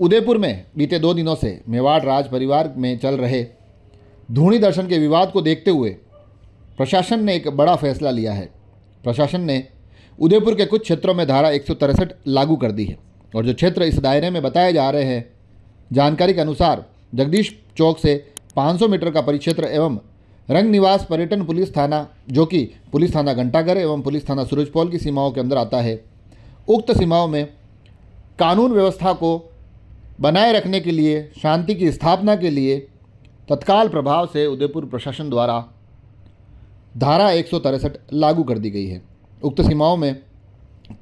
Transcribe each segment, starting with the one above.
उदयपुर में बीते दो दिनों से मेवाड़ राज परिवार में चल रहे धूणी दर्शन के विवाद को देखते हुए प्रशासन ने एक बड़ा फैसला लिया है प्रशासन ने उदयपुर के कुछ क्षेत्रों में धारा एक लागू कर दी है और जो क्षेत्र इस दायरे में बताए जा रहे हैं जानकारी के अनुसार जगदीश चौक से 500 मीटर का परिक्षेत्र एवं रंग निवास पर्यटन पुलिस थाना जो कि पुलिस थाना घंटाघर एवं पुलिस थाना सूरजपोल की सीमाओं के अंदर आता है उक्त सीमाओं में कानून व्यवस्था को बनाए रखने के लिए शांति की स्थापना के लिए तत्काल प्रभाव से उदयपुर प्रशासन द्वारा धारा एक लागू कर दी गई है उक्त सीमाओं में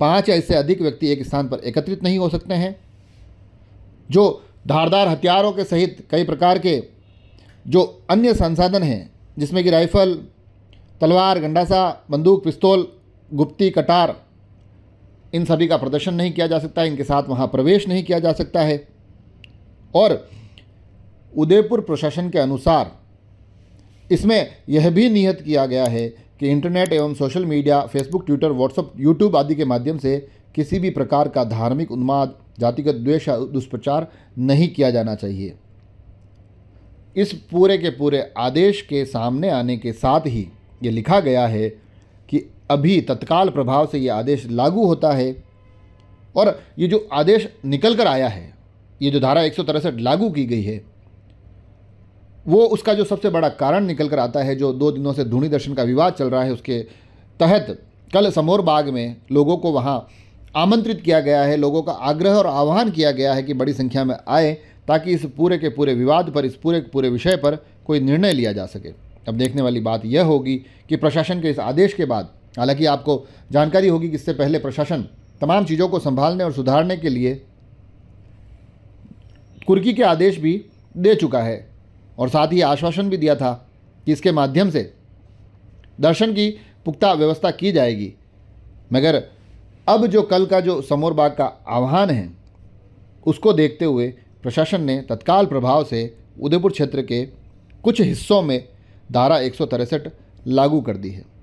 पाँच या इससे अधिक व्यक्ति एक स्थान पर एकत्रित नहीं हो सकते हैं जो धारदार हथियारों के सहित कई प्रकार के जो अन्य संसाधन हैं जिसमें कि राइफल तलवार गंडासा बंदूक पिस्तौल गुप्ती कटार इन सभी का प्रदर्शन नहीं किया जा सकता है इनके साथ वहाँ प्रवेश नहीं किया जा सकता है और उदयपुर प्रशासन के अनुसार इसमें यह भी नियत किया गया है कि इंटरनेट एवं social media Facebook Twitter WhatsApp YouTube आदि के माध्यम से किसी भी प्रकार का धार्मिक उन्माद जातिगत द्वेष या दुष्प्रचार नहीं किया जाना चाहिए इस पूरे के पूरे आदेश के सामने आने के साथ ही ये लिखा गया है कि अभी तत्काल प्रभाव से ये आदेश लागू होता है और ये जो आदेश निकल कर आया है ये जो धारा एक लागू की गई है वो उसका जो सबसे बड़ा कारण निकल कर आता है जो दो दिनों से धूणी दर्शन का विवाद चल रहा है उसके तहत कल समोर बाग में लोगों को वहाँ आमंत्रित किया गया है लोगों का आग्रह और आह्वान किया गया है कि बड़ी संख्या में आए ताकि इस पूरे के पूरे विवाद पर इस पूरे के पूरे विषय पर कोई निर्णय लिया जा सके अब देखने वाली बात यह होगी कि प्रशासन के इस आदेश के बाद हालांकि आपको जानकारी होगी कि इससे पहले प्रशासन तमाम चीज़ों को संभालने और सुधारने के लिए कुर्की के आदेश भी दे चुका है और साथ ही आश्वासन भी दिया था कि इसके माध्यम से दर्शन की पुख्ता व्यवस्था की जाएगी मगर अब जो कल का जो समोर बाग का आह्वान है उसको देखते हुए प्रशासन ने तत्काल प्रभाव से उदयपुर क्षेत्र के कुछ हिस्सों में धारा एक लागू कर दी है